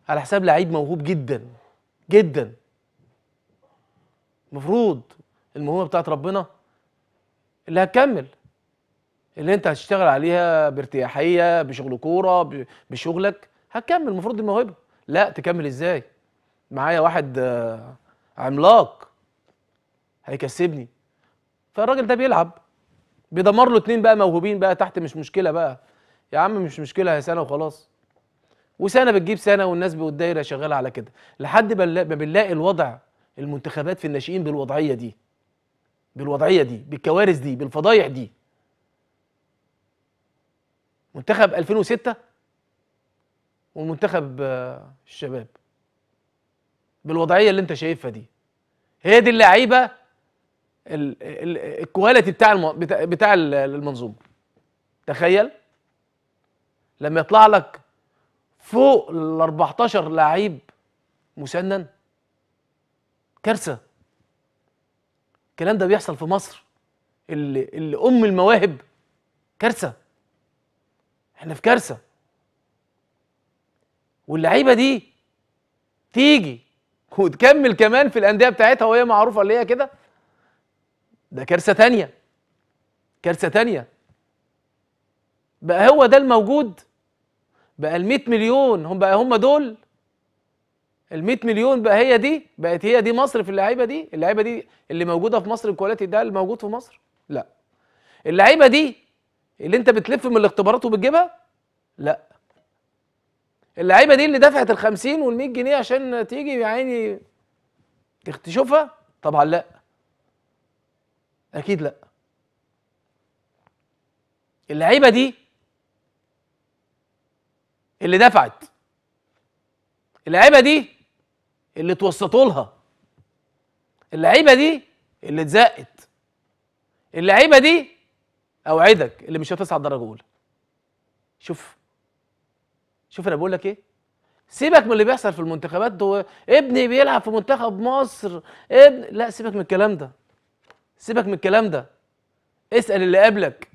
على حساب لعيب موهوب جدا جدا المفروض الموهبة بتاعت ربنا اللي هتكمل اللي انت هتشتغل عليها بارتياحيه بشغل كوره بشغلك هتكمل المفروض الموهبه لا تكمل ازاي معايا واحد آه، عملاق هيكسبني فالراجل ده بيلعب بيدمر له اتنين بقى موهوبين بقى تحت مش مشكله بقى يا عم مش مشكله هي سنه وخلاص وسنه بتجيب سنه والناس والدايره شغاله على كده لحد ما بنلاقي الوضع المنتخبات في الناشئين بالوضعيه دي بالوضعيه دي بالكوارث دي بالفضايح دي منتخب 2006 ومنتخب آه، الشباب بالوضعيه اللي انت شايفها دي هي دي اللعيبه الكواليتي بتاع الم... بتاع المنظومه تخيل لما يطلع لك فوق ال 14 لعيب مسنن كارثه الكلام ده بيحصل في مصر اللي, اللي ام المواهب كارثه احنا في كارثه واللعيبه دي تيجي وتكمل كمان في الانديه بتاعتها وهي معروفه اللي هي كده ده كارثه ثانيه كارثه ثانيه بقى هو ده الموجود بقى ال 100 مليون هم بقى هم دول ال 100 مليون بقى هي دي بقت هي دي مصر في اللعيبه دي اللعيبه دي اللي موجوده في مصر الكواليتي ده اللي موجود في مصر لا اللعيبه دي اللي انت بتلف من الاختبارات وبتجيبها لا اللعيبه دي اللي دفعت ال 50 وال 100 جنيه عشان تيجي يا عيني تشوفها طبعا لا اكيد لا اللعيبه دي اللي دفعت اللعيبه دي اللي اتوسطوا لها اللعيبه دي اللي اتزقت اللعيبه دي اوعدك اللي مش هتصعد درجه اولى شوف شوف انا بقول لك ايه سيبك من اللي بيحصل في المنتخبات ده ابني بيلعب في منتخب مصر ابن لا سيبك من الكلام ده سيبك من الكلام ده اسال اللي قبلك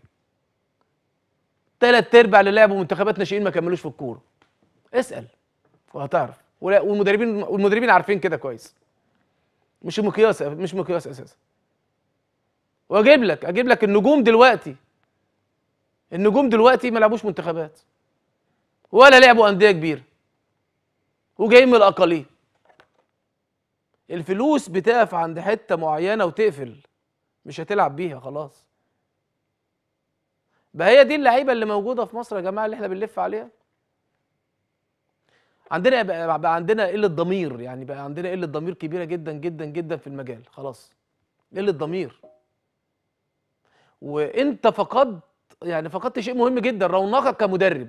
ثلاث ارباع اللي لعبوا منتخبات ناشئين ما كملوش في الكوره اسال وهتعرف والمدربين والمدربين عارفين كده كويس مش مقياس مش مقياس اساسا واجيب لك اجيب لك النجوم دلوقتي النجوم دلوقتي ما لعبوش منتخبات ولا لعبوا انديه كبيره وجايين من الاقاليم الفلوس بتقف عند حته معينه وتقفل مش هتلعب بيها خلاص بقى هي دي اللعيبه اللي موجوده في مصر يا جماعه اللي احنا بنلف عليها عندنا بقى, بقى عندنا قله ضمير يعني بقى عندنا قله ضمير كبيره جدا جدا جدا في المجال خلاص قله ضمير وانت فقدت يعني فقدت شيء مهم جدا رونقك كمدرب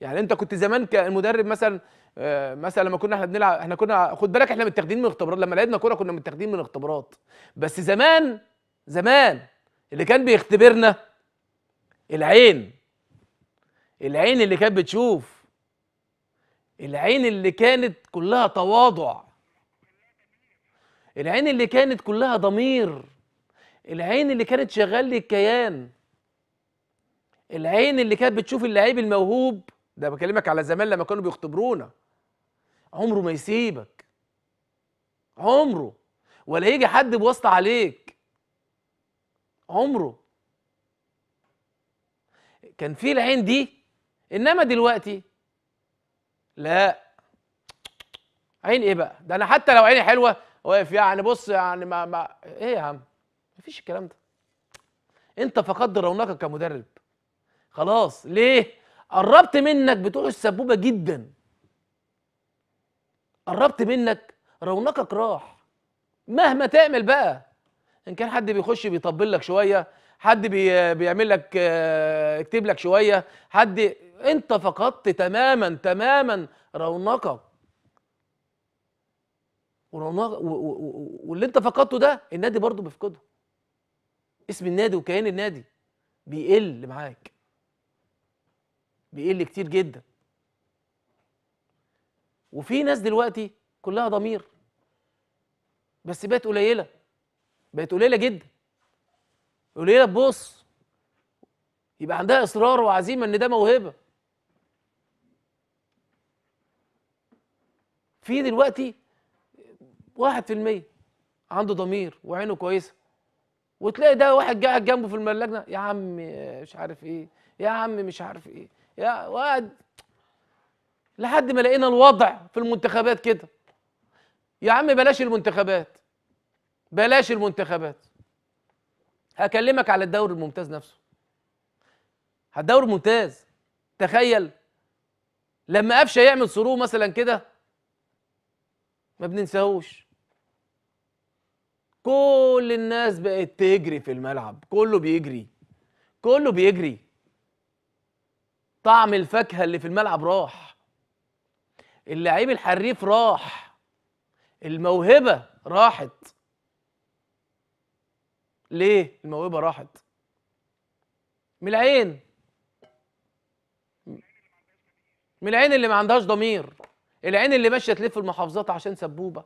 يعني انت كنت زمان كمدرب مثلا آه، مثلا لما كنا احنا بنلعب احنا كنا خد بالك احنا متاخدين من اختبارات لما لعبنا كوره كنا متاخدين من اختبارات بس زمان زمان اللي كان بيختبرنا العين العين اللي كانت بتشوف العين اللي كانت كلها تواضع العين اللي كانت كلها ضمير العين اللي كانت شغال لي الكيان العين اللي كانت بتشوف اللعيب الموهوب ده بكلمك على زمان لما كانوا بيختبرونا عمره ما يسيبك عمره ولا يجي حد بواسطة عليك عمره كان في العين دي انما دلوقتي لا عين ايه بقى ده انا حتى لو عيني حلوه واقف يعني بص يعني ما, ما ايه يا عم مفيش الكلام ده انت فقدت رونقك كمدرب خلاص ليه قربت منك بتوع السبوبه جدا قربت منك رونقك راح مهما تعمل بقى ان كان حد بيخش بيطبل لك شويه حد بي بيعمل لك آه، يكتب لك شويه حد انت فقدت تماما تماما رونقك ورونق واللي انت فقدته ده النادي برضه بيفقده اسم النادي وكيان النادي بيقل معاك بيقل كتير جدا وفي ناس دلوقتي كلها ضمير بس بقت قليله بقت قليله جدا قليله تبص يبقى عندها اصرار وعزيمه ان ده موهبه في دلوقتي واحد في المية عنده ضمير وعينه كويسة وتلاقي ده واحد قاعد جنبه في الملاجنة يا عم مش عارف ايه يا عم مش عارف ايه يا واد لحد ما لقينا الوضع في المنتخبات كده يا عم بلاش المنتخبات بلاش المنتخبات هكلمك على الدوري الممتاز نفسه الدور الممتاز تخيل لما قفشه يعمل صرو مثلا كده ما بننساهوش كل الناس بقت تجري في الملعب كله بيجري كله بيجري طعم الفاكهه اللي في الملعب راح اللعيب الحريف راح الموهبه راحت ليه الموهبه راحت من العين من العين اللي ما عندهاش ضمير العين اللي ماشيه تلف المحافظات عشان سبوبه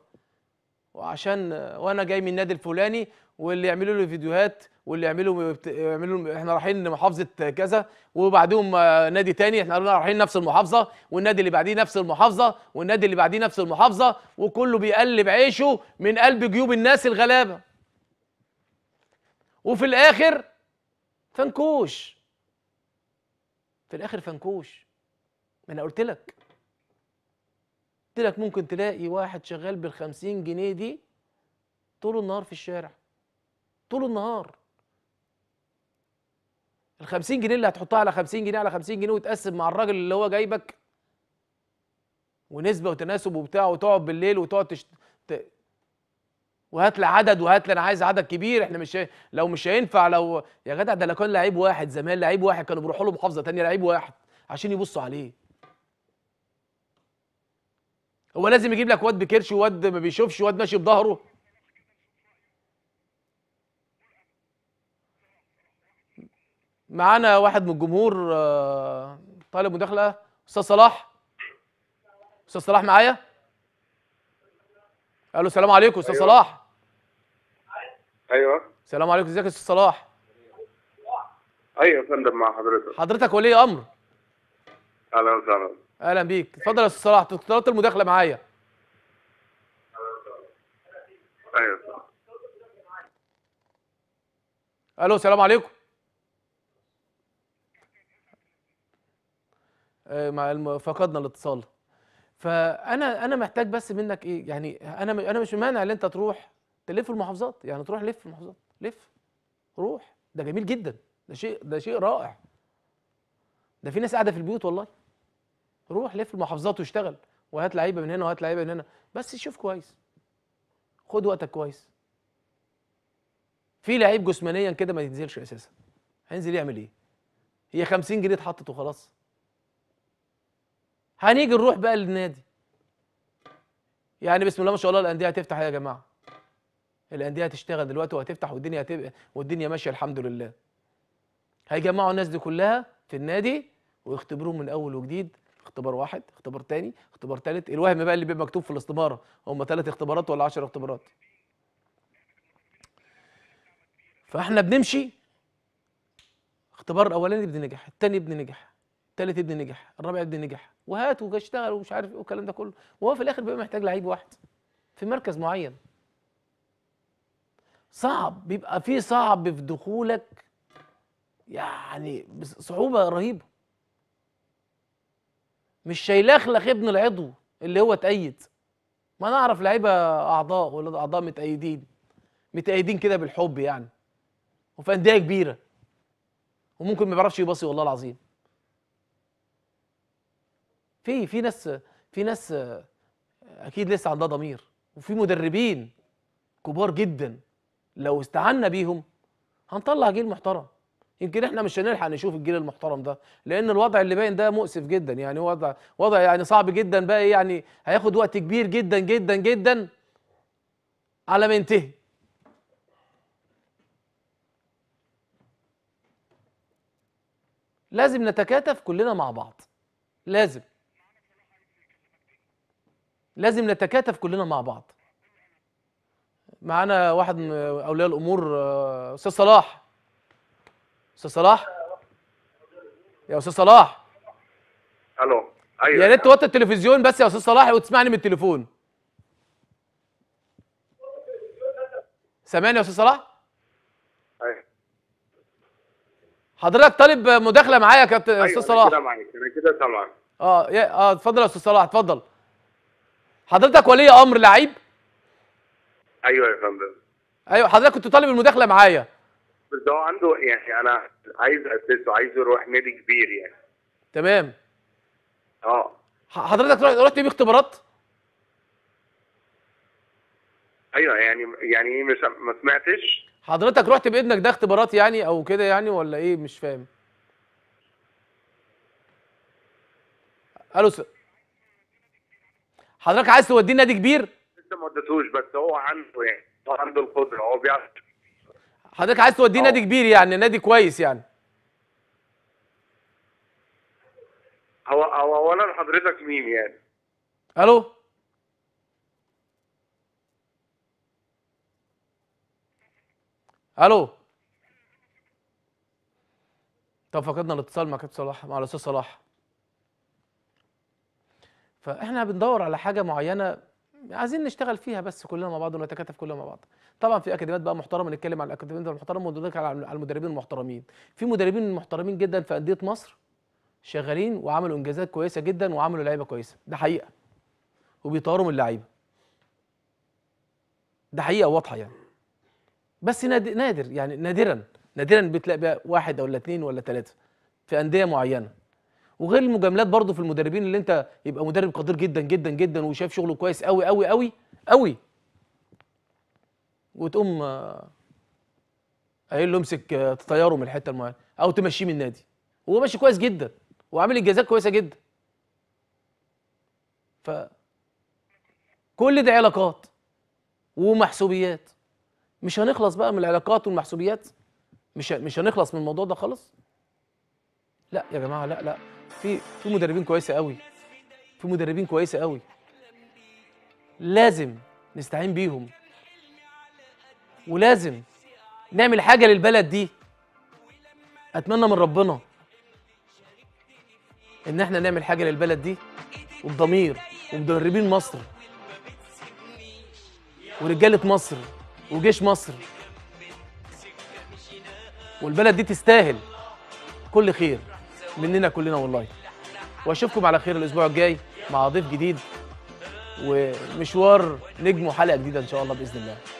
وعشان وانا جاي من النادي الفلاني واللي يعملوا له فيديوهات واللي يعملوا يعملوا احنا رايحين محافظه كذا وبعدهم آه، نادي تاني احنا رايحين نفس المحافظه والنادي اللي بعديه نفس المحافظه والنادي اللي بعديه نفس المحافظه وكله بيقلب عيشه من قلب جيوب الناس الغلابه وفي الاخر فنكوش في الاخر فنكوش ما انا قلت لك قلت لك ممكن تلاقي واحد شغال بال50 جنيه دي طول النهار في الشارع طول النهار ال 50 جنيه اللي هتحطها على 50 جنيه على 50 جنيه وتقسم مع الراجل اللي هو جايبك ونسبه وتناسب وبتاع وتقعد بالليل وتقعد تشت... ت... وهات لي عدد وهات لي انا عايز عدد كبير احنا مش لو مش هينفع لو يا جدع ده كان لعيب واحد زمان لعيب واحد كانوا بيروحوا له محافظه ثانيه لعيب واحد عشان يبصوا عليه هو لازم يجيب لك واد بكرش واد ما بيشوفش واد ماشي بظهره معانا واحد من الجمهور آه، طالب مداخله استاذ صلاح استاذ صلاح معايا الو السلام عليكم استاذ أيوة. صلاح ايوه السلام عليكم ازيك يا استاذ صلاح ايوه يا فندم مع حضرتك حضرتك ولي امر اهلا وسهلا اهلا بيك اتفضل يا استاذ صلاح طلبت المداخله معايا ايوه الو السلام عليكم آه، مع فقدنا الاتصال فانا انا محتاج بس منك ايه يعني انا انا مش مانع ان انت تروح تلف المحافظات يعني تروح لف المحافظات لف روح ده جميل جدا ده شيء ده شيء رائع ده في ناس قاعده في البيوت والله روح لف المحافظات واشتغل وهات لعيبه من هنا وهات لعيبه من هنا بس شوف كويس خد وقتك كويس في لعيب جسمانيا كده ما ينزلش اساسا هينزل يعمل ايه هي 50 جنيه اتحطت وخلاص هنيجي نروح بقى للنادي يعني بسم الله ما شاء الله الانديه هتفتح إيه يا جماعه الانديه هتشتغل دلوقتي وهتفتح والدنيا هتبقى والدنيا ماشيه الحمد لله هيجمعوا الناس دي كلها في النادي ويختبروهم من اول وجديد اختبار واحد اختبار تاني اختبار تالت الوهم بقى اللي بيبقى مكتوب في الاستماره هم ثلاث اختبارات ولا 10 اختبارات فاحنا بنمشي اختبار الاولاني بننجح الثاني بننجح الثالث ابني نجح الرابع ابني نجح وهات واشتغل ومش عارف ايه والكلام ده كله وهو في الاخر بيبقى محتاج لعيب واحد في مركز معين صعب بيبقى في صعب في دخولك يعني صعوبه رهيبه مش شيلخلخ ابن العضو اللي هو اتأيد ما انا اعرف لعيبه اعضاء ولا اعضاء متأيدين متأيدين كده بالحب يعني وفي انديه كبيره وممكن ما بيعرفش يباصي والله العظيم في في ناس في ناس اكيد لسه عندها ضمير وفي مدربين كبار جدا لو استعنا بيهم هنطلع جيل محترم يمكن احنا مش هنلحق نشوف الجيل المحترم ده لان الوضع اللي باين ده مؤسف جدا يعني وضع وضع يعني صعب جدا بقى إيه، يعني هياخد وقت كبير جدا جدا جدا على ما ينتهي لازم نتكاتف كلنا مع بعض لازم لازم نتكاتف كلنا مع بعض معانا واحد من اولياء الامور آه، استاذ صلاح استاذ صلاح يا استاذ صلاح الو ايوه يا ريت توطي التلفزيون بس يا استاذ صلاح وتسمعني من التليفون سامعني يا استاذ صلاح ايوه حضرتك طالب مداخله معايا يا كابتن استاذ أيوة، صلاح كده معاك انا كده سامعك اه اه اتفضل يا استاذ صلاح اتفضل حضرتك ولي امر لعيب ايوه يا فندم ايوه حضرتك كنت طالب المداخله معايا بس هو عنده يعني انا عايز اسسه عايز يروح نادي كبير يعني تمام اه حضرتك رحت بيه اختبارات ايوه يعني يعني ايه مش ما سمعتش حضرتك رحت بابنك ده اختبارات يعني او كده يعني ولا ايه مش فاهم الو حضرتك عايز توديه نادي كبير؟ لسه ما وديتهوش بس هو عنده يعني هو عنده القدره هو بيعرف حضرتك عايز توديه نادي كبير يعني نادي كويس يعني هو هو اولا حضرتك مين يعني؟ الو الو طب فقدنا الاتصال مع كابتن صلاح مع الاستاذ صلاح فاحنا بندور على حاجه معينه عايزين نشتغل فيها بس كلنا مع بعض ونتكاتف كلنا مع بعض طبعا في اكاديميات بقى محترمه نتكلم على الاكاديميات المحترمه ونتكلم على المدربين المحترمين في مدربين محترمين جدا في انديه مصر شغالين وعملوا انجازات كويسه جدا وعملوا لعيبه كويسه ده حقيقه وبيطوروا من اللعيبه ده حقيقه واضحه يعني بس نادر يعني نادرا نادرا بتلاقي بقى واحد ولا اثنين ولا ثلاثه في انديه معينه وغير المجاملات برضه في المدربين اللي انت يبقى مدرب قدير جدا جدا جدا وشايف شغله كويس قوي قوي قوي قوي وتقوم آه، قايل له امسك آه، تطيره من الحته المعينه او تمشيه من النادي وهو ماشي كويس جدا وعامل انجازات كويسه جدا ف كل ده علاقات ومحسوبيات مش هنخلص بقى من العلاقات والمحسوبيات مش مش هنخلص من الموضوع ده خالص لا يا جماعه لا لا في في مدربين كويسه قوي في مدربين كويسه قوي لازم نستعين بيهم ولازم نعمل حاجه للبلد دي اتمنى من ربنا ان احنا نعمل حاجه للبلد دي وبضمير ومدربين مصر ورجاله مصر وجيش مصر والبلد دي تستاهل كل خير مننا كلنا والله واشوفكم على خير الاسبوع الجاي مع ضيف جديد ومشوار نجم وحلقه جديده ان شاء الله باذن الله